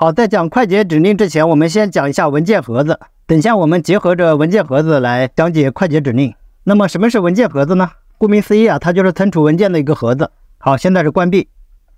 好，在讲快捷指令之前，我们先讲一下文件盒子。等下我们结合着文件盒子来讲解快捷指令。那么什么是文件盒子呢？顾名思义啊，它就是存储文件的一个盒子。好，现在是关闭。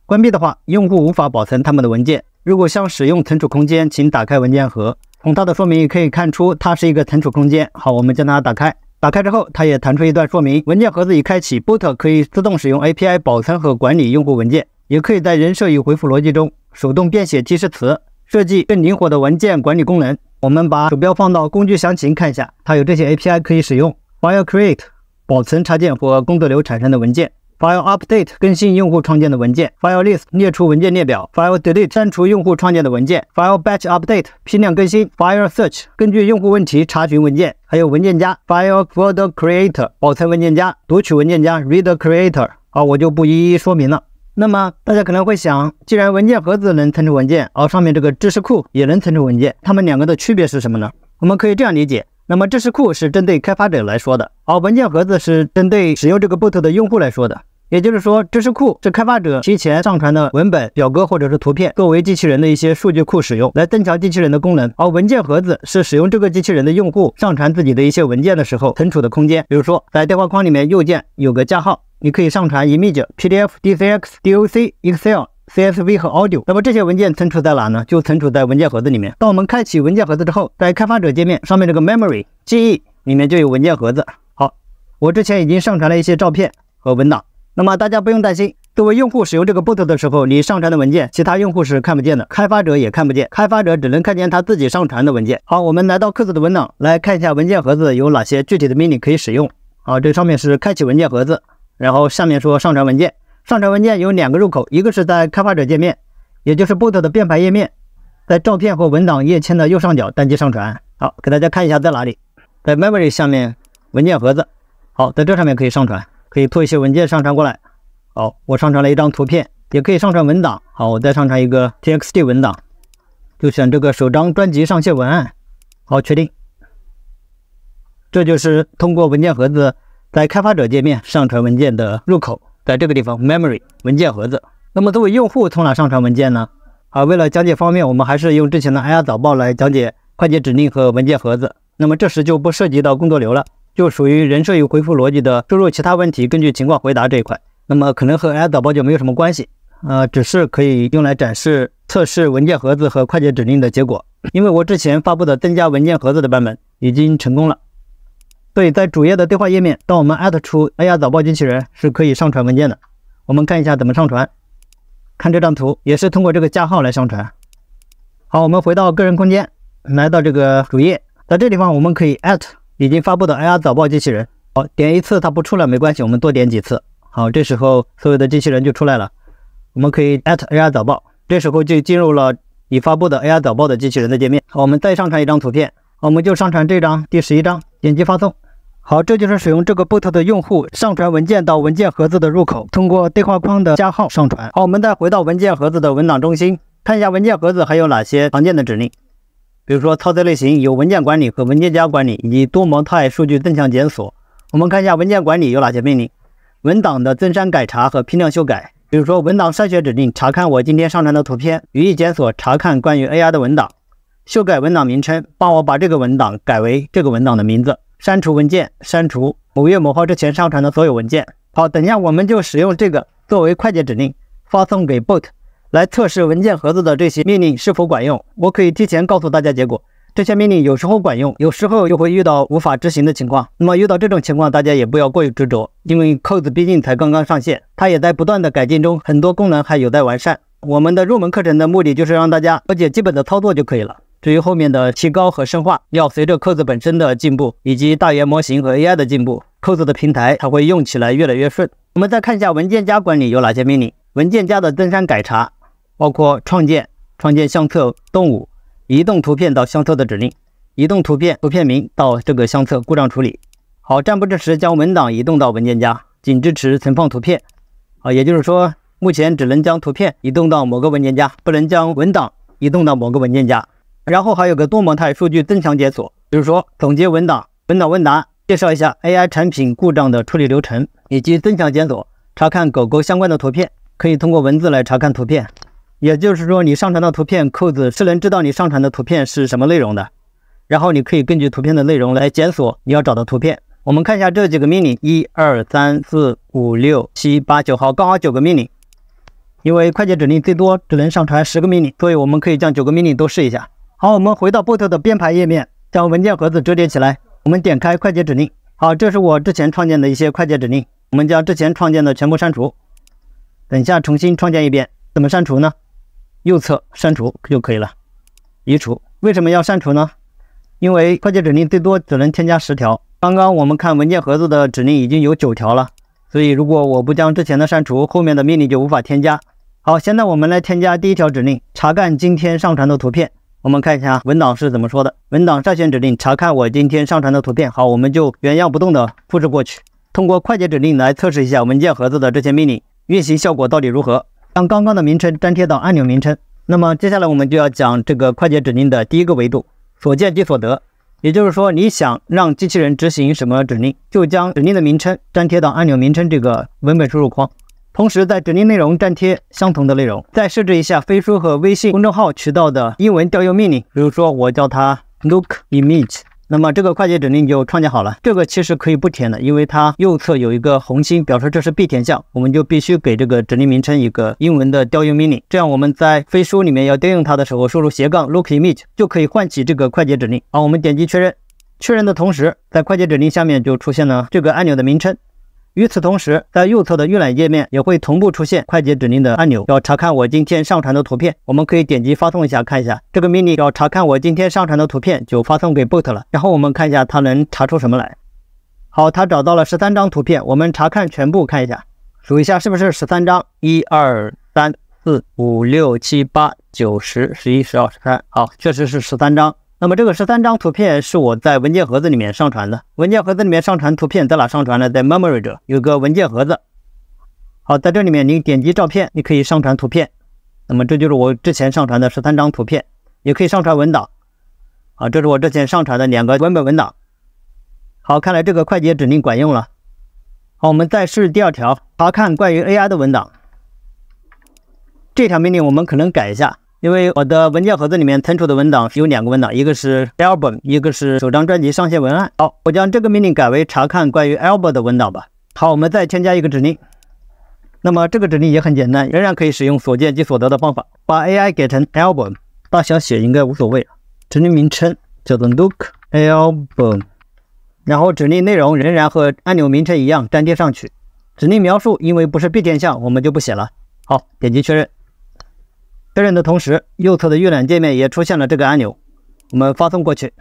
关闭的话，用户无法保存他们的文件。如果想使用存储空间，请打开文件盒。从它的说明也可以看出，它是一个存储空间。好，我们将它打开。打开之后，它也弹出一段说明：文件盒子已开启，Bot 可以自动使用 API 保存和管理用户文件，也可以在人设与回复逻辑中。手动编写提示词，设计更灵活的文件管理功能。我们把鼠标放到工具详情看一下，它有这些 API 可以使用：file create 保存插件或工作流产生的文件，file update 更新用户创建的文件，file list 列出文件列表，file delete 删除用户创建的文件，file batch update 批量更新，file search 根据用户问题查询文件，还有文件夹 file folder create 保存文件夹，读取文件夹 read creator。好，我就不一一说明了。那么大家可能会想，既然文件盒子能存储文件，而上面这个知识库也能存储文件，它们两个的区别是什么呢？我们可以这样理解，那么知识库是针对开发者来说的，而文件盒子是针对使用这个 bot 的用户来说的。也就是说，知识库是开发者提前上传的文本、表格或者是图片，作为机器人的一些数据库使用，来增强机器人的功能。而文件盒子是使用这个机器人的用户上传自己的一些文件的时候存储的空间，比如说在对话框里面右键有个加号。你可以上传 image、PDF、d c x DOC、Excel、CSV 和 audio。那么这些文件存储在哪呢？就存储在文件盒子里面。当我们开启文件盒子之后，在开发者界面上面这个 memory 记忆里面就有文件盒子。好，我之前已经上传了一些照片和文档。那么大家不用担心，作为用户使用这个 bot o 的时候，你上传的文件其他用户是看不见的，开发者也看不见，开发者只能看见他自己上传的文件。好，我们来到克子的文档来看一下文件盒子有哪些具体的命令可以使用。好，这上面是开启文件盒子。然后下面说上传文件，上传文件有两个入口，一个是在开发者界面，也就是 bot o 的编排页面，在照片或文档页签的右上角单击上传。好，给大家看一下在哪里，在 memory 下面文件盒子。好，在这上面可以上传，可以拖一些文件上传过来。好，我上传了一张图片，也可以上传文档。好，我再上传一个 txt 文档，就选这个首张专辑上线文案。好，确定。这就是通过文件盒子。在开发者界面上传文件的入口，在这个地方 Memory 文件盒子。那么作为用户从哪上传文件呢？啊，为了讲解方便，我们还是用之前的 AI 早报来讲解快捷指令和文件盒子。那么这时就不涉及到工作流了，就属于人设与回复逻辑的输入其他问题，根据情况回答这一块。那么可能和 AI 早报就没有什么关系，呃，只是可以用来展示测试文件盒子和快捷指令的结果，因为我之前发布的增加文件盒子的版本已经成功了。对，在主页的对话页面，当我们艾特出 AI 早报机器人，是可以上传文件的。我们看一下怎么上传，看这张图，也是通过这个加号来上传。好，我们回到个人空间，来到这个主页，在这地方我们可以艾特已经发布的 AI 早报机器人。好，点一次它不出来没关系，我们多点几次。好，这时候所有的机器人就出来了，我们可以艾特 AI 早报，这时候就进入了已发布的 AI 早报的机器人的界面。好，我们再上传一张图片，我们就上传这张第十一张，点击发送。好，这就是使用这个 bot 的用户上传文件到文件盒子的入口，通过对话框的加号上传。好，我们再回到文件盒子的文档中心，看一下文件盒子还有哪些常见的指令，比如说操作类型有文件管理和文件夹管理以及多模态数据增强检索。我们看一下文件管理有哪些命令，文档的增删改查和批量修改，比如说文档筛选指令，查看我今天上传的图片，语义检索，查看关于 AI 的文档，修改文档名称，帮我把这个文档改为这个文档的名字。删除文件，删除某月某号之前上传的所有文件。好，等下我们就使用这个作为快捷指令，发送给 Bot 来测试文件盒子的这些命令是否管用。我可以提前告诉大家，结果这些命令有时候管用，有时候又会遇到无法执行的情况。那么遇到这种情况，大家也不要过于执着，因为扣子毕竟才刚刚上线，它也在不断的改进中，很多功能还有待完善。我们的入门课程的目的就是让大家了解基本的操作就可以了。至于后面的提高和深化，要随着扣子本身的进步，以及大语模型和 AI 的进步，扣子的平台才会用起来越来越顺。我们再看一下文件夹管理有哪些命令。文件夹的增删改查，包括创建、创建相册、动物、移动图片到相册的指令，移动图片、图片名到这个相册。故障处理，好，暂不支持将文档移动到文件夹，仅支持存放图片。啊，也就是说，目前只能将图片移动到某个文件夹，不能将文档移动到某个文件夹。然后还有个多模态数据增强检索，比如说总结文档、文档问答、介绍一下 AI 产品故障的处理流程，以及增强检索、查看狗狗相关的图片，可以通过文字来查看图片。也就是说，你上传的图片，扣子是能知道你上传的图片是什么内容的。然后你可以根据图片的内容来检索你要找的图片。我们看一下这几个命令，一二三四五六七八九号，刚好九个命令。因为快捷指令最多只能上传十个命令，所以我们可以将九个命令都试一下。好，我们回到 o 特的编排页面，将文件盒子折叠起来。我们点开快捷指令。好，这是我之前创建的一些快捷指令。我们将之前创建的全部删除，等一下重新创建一遍。怎么删除呢？右侧删除就可以了。移除。为什么要删除呢？因为快捷指令最多只能添加十条。刚刚我们看文件盒子的指令已经有九条了，所以如果我不将之前的删除，后面的命令就无法添加。好，现在我们来添加第一条指令：查看今天上传的图片。我们看一下文档是怎么说的？文档筛选指令，查看我今天上传的图片。好，我们就原样不动的复制过去，通过快捷指令来测试一下文件盒子的这些命令运行效果到底如何。将刚刚的名称粘贴到按钮名称。那么接下来我们就要讲这个快捷指令的第一个维度，所见即所得。也就是说，你想让机器人执行什么指令，就将指令的名称粘贴到按钮名称这个文本输入框。同时，在指令内容粘贴相同的内容，再设置一下飞书和微信公众号渠道的英文调用命令。比如说，我叫它 look image，那么这个快捷指令就创建好了。这个其实可以不填的，因为它右侧有一个红心，表示这是必填项，我们就必须给这个指令名称一个英文的调用命令。这样我们在飞书里面要调用它的时候，输入斜杠 look image 就可以唤起这个快捷指令。好，我们点击确认，确认的同时，在快捷指令下面就出现了这个按钮的名称。与此同时，在右侧的预览页面也会同步出现快捷指令的按钮。要查看我今天上传的图片，我们可以点击发送一下，看一下这个命令。要查看我今天上传的图片，就发送给 Bot 了。然后我们看一下它能查出什么来。好，它找到了十三张图片，我们查看全部看一下，数一下是不是十三张？一、二、三、四、五、六、七、八、九、十、十一、十二、十三。好，确实是十三张。那么这个十三张图片是我在文件盒子里面上传的。文件盒子里面上传图片在哪上传呢？在 Memory 这有个文件盒子。好，在这里面您点击照片，你可以上传图片。那么这就是我之前上传的十三张图片，也可以上传文档。啊，这是我之前上传的两个文本文档。好，看来这个快捷指令管用了。好，我们再试第二条，查看关于 AI 的文档。这条命令我们可能改一下。因为我的文件盒子里面存储的文档有两个文档，一个是 album，一个是首张专辑上线文案。好，我将这个命令改为查看关于 album 的文档吧。好，我们再添加一个指令。那么这个指令也很简单，仍然可以使用所见即所得的方法，把 AI 改成 album，大小写应该无所谓。指令名称叫做 look album，然后指令内容仍然和按钮名称一样粘贴上去。指令描述因为不是必填项，我们就不写了。好，点击确认。确认的同时，右侧的预览界面也出现了这个按钮。我们发送过去，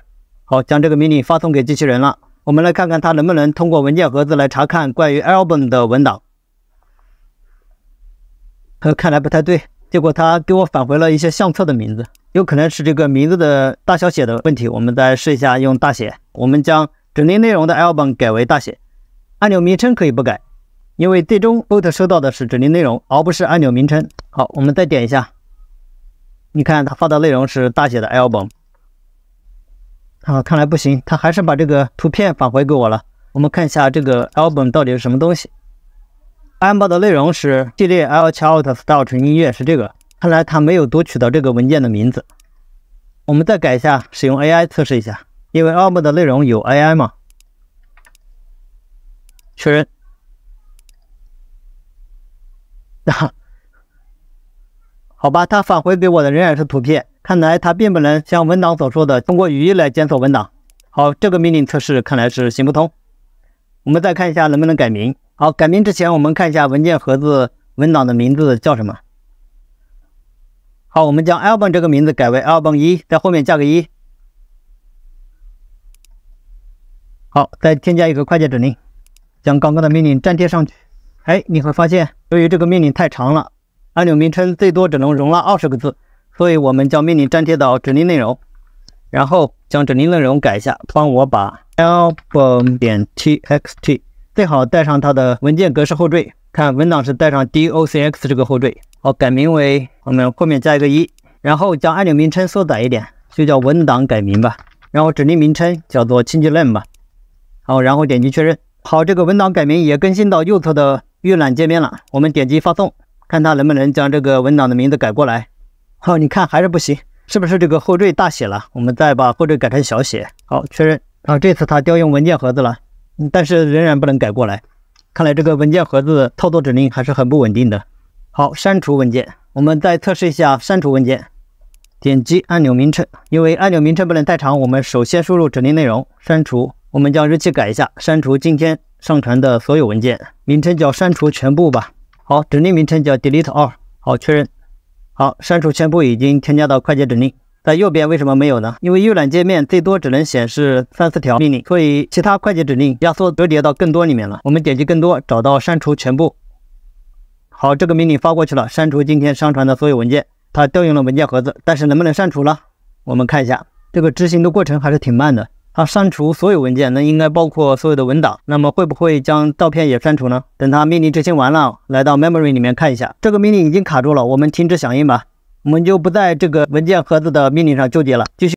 好，将这个命令发送给机器人了。我们来看看它能不能通过文件盒子来查看关于 album 的文档。呃，看来不太对，结果它给我返回了一些相册的名字，有可能是这个名字的大小写的问题。我们再试一下用大写。我们将指令内容的 album 改为大写，按钮名称可以不改，因为最终 bot 收到的是指令内容，而不是按钮名称。好，我们再点一下。你看他发的内容是大写的 album，啊，看来不行，他还是把这个图片返回给我了。我们看一下这个 album 到底是什么东西。a l b 的内容是系列《L Chart Star》纯音乐是这个，看来他没有读取到这个文件的名字。我们再改一下，使用 AI 测试一下，因为 album 的内容有 AI 嘛？确认。啊。好吧，它返回给我的仍然是图片，看来它并不能像文档所说的通过语音来检索文档。好，这个命令测试看来是行不通。我们再看一下能不能改名。好，改名之前我们看一下文件盒子文档的名字叫什么。好，我们将 Album 这个名字改为 Album 一，在后面加个一。好，再添加一个快捷指令，将刚刚的命令粘贴上去。哎，你会发现，由于这个命令太长了。按钮名称最多只能容纳二十个字，所以我们将命令粘贴到指令内容，然后将指令内容改一下，帮我把 album 点 .txt 最好带上它的文件格式后缀。看文档是带上 DOCX 这个后缀，好，改名为我们后面加一个一，然后将按钮名称缩短一点，就叫文档改名吧。然后指令名称叫做清 name 吧。好，然后点击确认。好，这个文档改名也更新到右侧的预览界面了。我们点击发送。看它能不能将这个文档的名字改过来。好，你看还是不行，是不是这个后缀大写了？我们再把后缀改成小写。好，确认啊，这次它调用文件盒子了，但是仍然不能改过来。看来这个文件盒子操作指令还是很不稳定的。好，删除文件，我们再测试一下删除文件。点击按钮名称，因为按钮名称不能太长，我们首先输入指令内容：删除。我们将日期改一下，删除今天上传的所有文件，名称叫删除全部吧。好，指令名称叫 delete all。好确认，好删除全部已经添加到快捷指令，在右边为什么没有呢？因为预览界面最多只能显示三四条命令，所以其他快捷指令压缩折叠到更多里面了。我们点击更多，找到删除全部。好，这个命令发过去了，删除今天上传的所有文件。它调用了文件盒子，但是能不能删除了？我们看一下，这个执行的过程还是挺慢的。啊！删除所有文件，那应该包括所有的文档。那么会不会将照片也删除呢？等它命令执行完了，来到 memory 里面看一下，这个命令已经卡住了，我们停止响应吧。我们就不在这个文件盒子的命令上纠结了，继续。